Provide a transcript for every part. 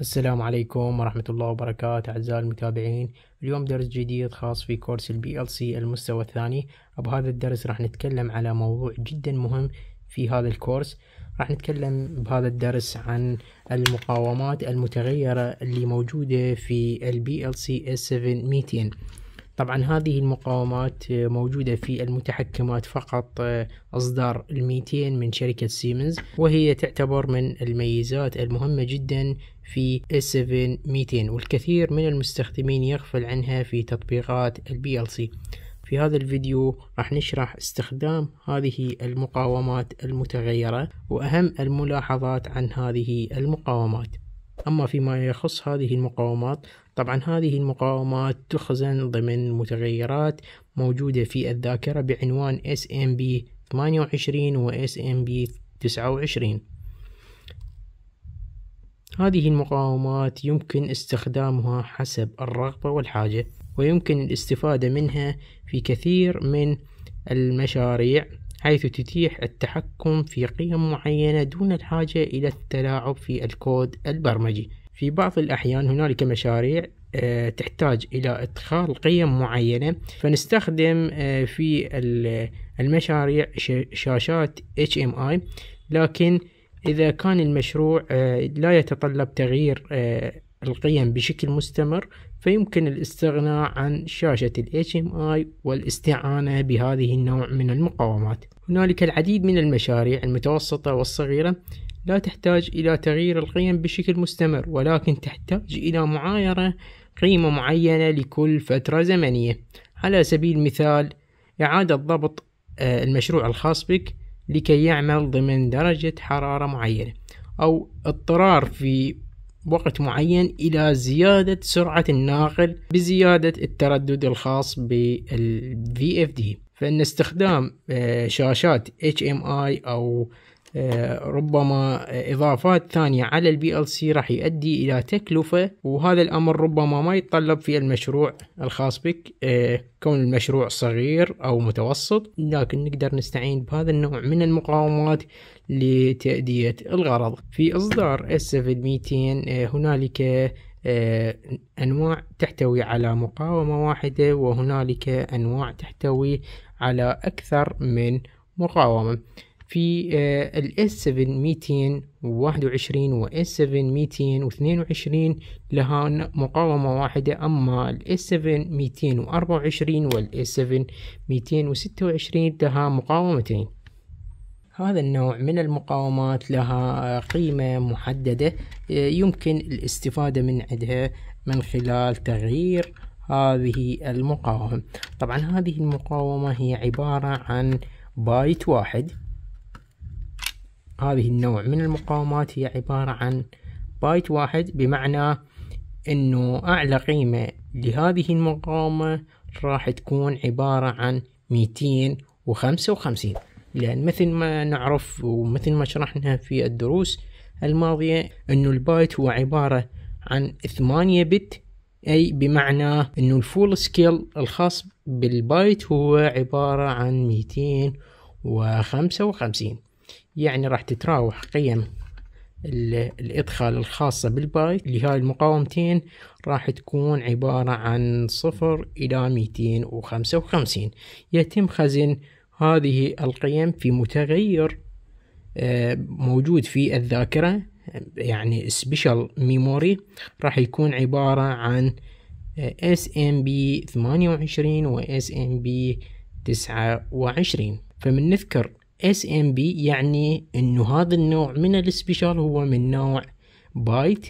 السلام عليكم ورحمة الله وبركاته أعزائي المتابعين اليوم درس جديد خاص في كورس البي ال سي المستوى الثاني بهذا الدرس راح نتكلم على موضوع جدا مهم في هذا الكورس راح نتكلم بهذا الدرس عن المقاومات المتغيرة اللي موجودة في البي ال سي S7 200 طبعا هذه المقاومات موجودة في المتحكمات فقط آه، أصدار الميتين من شركة سيمنز وهي تعتبر من الميزات المهمة جدا في S7 200 والكثير من المستخدمين يغفل عنها في تطبيقات البي ال سي في هذا الفيديو راح نشرح استخدام هذه المقاومات المتغيرة وأهم الملاحظات عن هذه المقاومات أما فيما يخص هذه المقاومات طبعا هذه المقاومات تخزن ضمن متغيرات موجودة في الذاكرة بعنوان SMP 28 و SMP 29 هذه المقاومات يمكن استخدامها حسب الرغبة والحاجة ويمكن الاستفادة منها في كثير من المشاريع حيث تتيح التحكم في قيم معينة دون الحاجة إلى التلاعب في الكود البرمجي في بعض الأحيان هنالك مشاريع آه، تحتاج إلى إدخال قيم معينة فنستخدم آه، في المشاريع شاشات HMI لكن إذا كان المشروع آه، لا يتطلب تغيير القيم بشكل مستمر فيمكن الاستغناء عن شاشة ال HMI والاستعانة بهذه النوع من المقاومات هنالك العديد من المشاريع المتوسطة والصغيرة لا تحتاج إلى تغيير القيم بشكل مستمر ولكن تحتاج إلى معايرة قيمة معينة لكل فترة زمنية على سبيل المثال إعادة ضبط آه، المشروع الخاص بك لكي يعمل ضمن درجة حرارة معينة أو اضطرار في وقت معين إلى زيادة سرعة الناقل بزيادة التردد الخاص بالـ VFD فإن استخدام آه، شاشات HMI أو آه، ربما اضافات ثانيه على البي ال سي راح يؤدي الى تكلفه وهذا الامر ربما ما يتطلب في المشروع الخاص بك آه، كون المشروع صغير او متوسط لكن نقدر نستعين بهذا النوع من المقاومات لتأدية الغرض في إصدار S7 آه، هنالك أنواع تحتوي على مقاومة واحدة وهنالك أنواع تحتوي على أكثر من مقاومة في آه، ال s 7 221 و s 7 222 لها مقاومة واحدة اما ال s 7 224 s 7 226 لها مقاومتين هذا النوع من المقاومات لها قيمة محددة آه، يمكن الاستفادة من عندها من خلال تغيير هذه المقاومة طبعا هذه المقاومة هي عبارة عن بايت واحد هذه النوع من المقاومات هي عبارة عن بايت واحد بمعنى انه اعلى قيمة لهذه المقاومة راح تكون عبارة عن ميتين وخمسة وخمسين لأن مثل ما نعرف ومثل ما شرحنا في الدروس الماضية أنه البايت هو عبارة عن ثمانية بت أي بمعنى أنه الفول سكيل الخاص بالبايت هو عبارة عن ميتين وخمسة وخمسين يعني راح تتراوح قيم الادخال الخاصة بالبايت لهاي المقاومتين راح تكون عبارة عن صفر الى ميتين وخمسة وخمسين يتم خزن هذه القيم في متغير آه، موجود في الذاكرة يعني سبيشال ميموري راح يكون عبارة عن اس ام بي ثمانية وعشرين و تسعة وعشرين فمن نذكر اس ام بي يعني انه هذا النوع من السبيشال هو من نوع بايت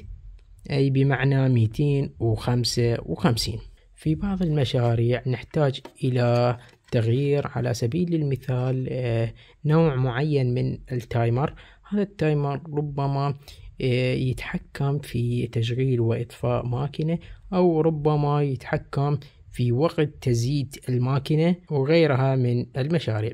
اي بمعنى 255 في بعض المشاريع نحتاج الى تغيير على سبيل المثال آه، نوع معين من التايمر هذا التايمر ربما آه، يتحكم في تشغيل واطفاء ماكينه او ربما يتحكم في وقت تزيد الماكينه وغيرها من المشاريع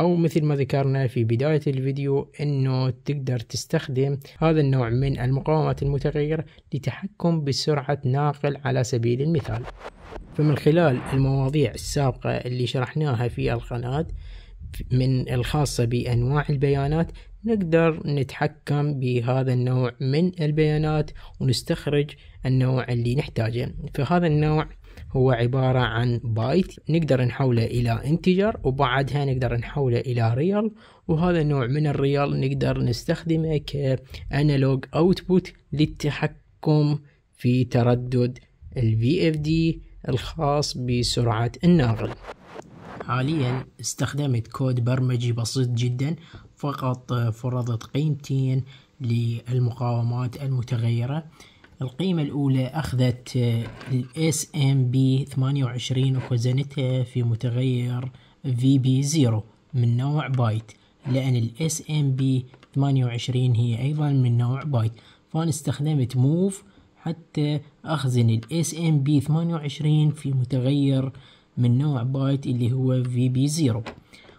أو مثل ما ذكرنا في بداية الفيديو أنه تقدر تستخدم هذا النوع من المقاومات المتغير لتحكم بسرعة ناقل على سبيل المثال فمن خلال المواضيع السابقة اللي شرحناها في القناة من الخاصة بأنواع البيانات نقدر نتحكم بهذا النوع من البيانات ونستخرج النوع اللي نحتاجه فهذا النوع هو عبارة عن بايت نقدر نحوله إلى انتجر وبعدها نقدر نحوله إلى ريال وهذا النوع من الريال نقدر نستخدمه كأنالوج أوتبوت للتحكم في تردد الفي اف دي الخاص بسرعة الناقل حاليا استخدمت كود برمجي بسيط جدا فقط فرضت قيمتين للمقاومات المتغيرة القيمة الأولى أخذت آه، الـ SMB 28 وخزنتها في متغير vb 0 من نوع بايت لأن الـ SMB 28 هي أيضا من نوع بايت فأنا استخدمت موف حتى أخزن الـ SMB 28 في متغير من نوع بايت اللي هو vb 0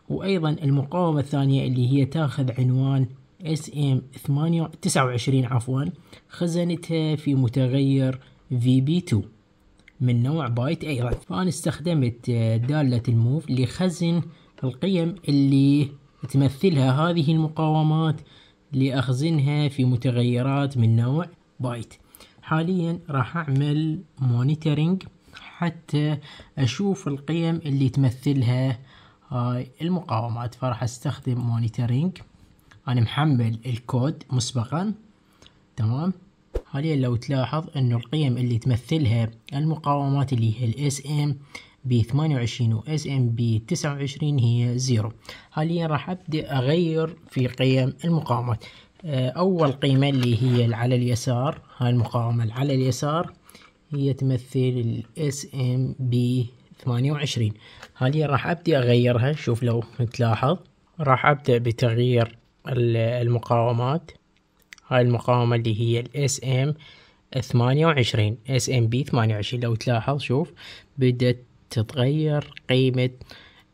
وأيضا المقاومة الثانية اللي هي تاخذ عنوان اس ام 29 عفوا خزنتها في متغير في بي 2 من نوع بايت طيب، ايضا فانا استخدمت آه، دالة الموف لخزن القيم اللي تمثلها هذه المقاومات لأخزنها في متغيرات من نوع بايت حاليا راح أعمل مونيترينج حتى أشوف القيم اللي تمثلها هاي المقاومات فراح أستخدم مونيترينج انا محمل الكود مسبقا تمام حاليا لو تلاحظ انه القيم اللي تمثلها المقاومات اللي هي الاس ام بي 28 واس ام بي 29 هي زيرو حاليا راح ابدا اغير في قيم المقاومات آه، اول قيمه اللي هي على اليسار هاي المقاومه على اليسار هي تمثل الاس ام بي 28 حاليا راح ابدا اغيرها شوف لو تلاحظ راح ابدا بتغيير المقاومات هاي المقاومة اللي هي الاس ام ثمانية وعشرين اس ام بي ثمانية وعشرين لو تلاحظ شوف بدت تتغير قيمة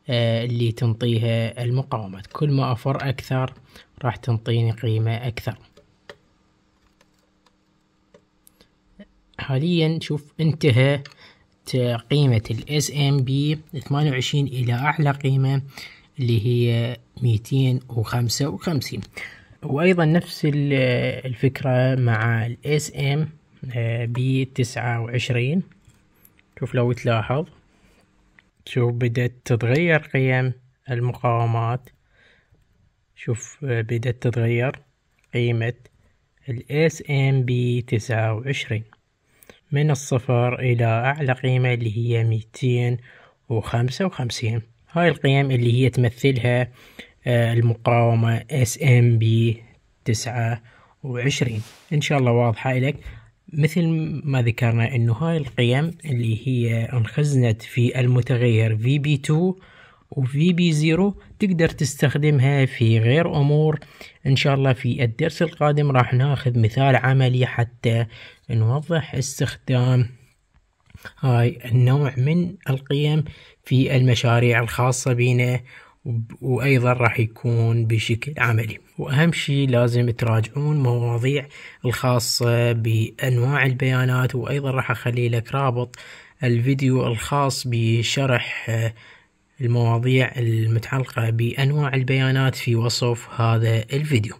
آه، اللي تنطيها المقاومات كل ما أفر أكثر راح تنطيني قيمة أكثر حاليا شوف انتهى قيمة الاس ام بي وعشرين إلى أعلى قيمة اللي هي 255 وايضا نفس الفكرة مع الاس ام بي 29 شوف لو تلاحظ شوف بدأت تتغير قيم المقاومات شوف آه، بدأت تتغير قيمة الاس ام بي تسعة وعشرين من الصفر إلى أعلى قيمة اللي هي ميتين وخمسة وخمسين هاي القيم اللي هي تمثلها آه، المقاومة اس ام بي تسعة وعشرين ان شاء الله واضحة لك مثل ما ذكرنا انه هاي القيم اللي هي انخزنت في المتغير في بي تو وفي بي زيرو تقدر تستخدمها في غير امور ان شاء الله في الدرس القادم راح ناخذ مثال عملي حتى نوضح استخدام هاي النوع من القيم في المشاريع الخاصة بينا وأيضا راح يكون بشكل عملي وأهم شيء لازم تراجعون مواضيع الخاصة بأنواع البيانات وأيضا راح أخلي لك رابط الفيديو الخاص بشرح آه، المواضيع المتعلقة بأنواع البيانات في وصف هذا الفيديو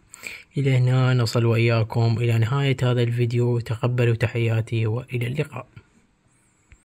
إلى هنا نصل وإياكم إلى نهاية هذا الفيديو تقبلوا تحياتي وإلى اللقاء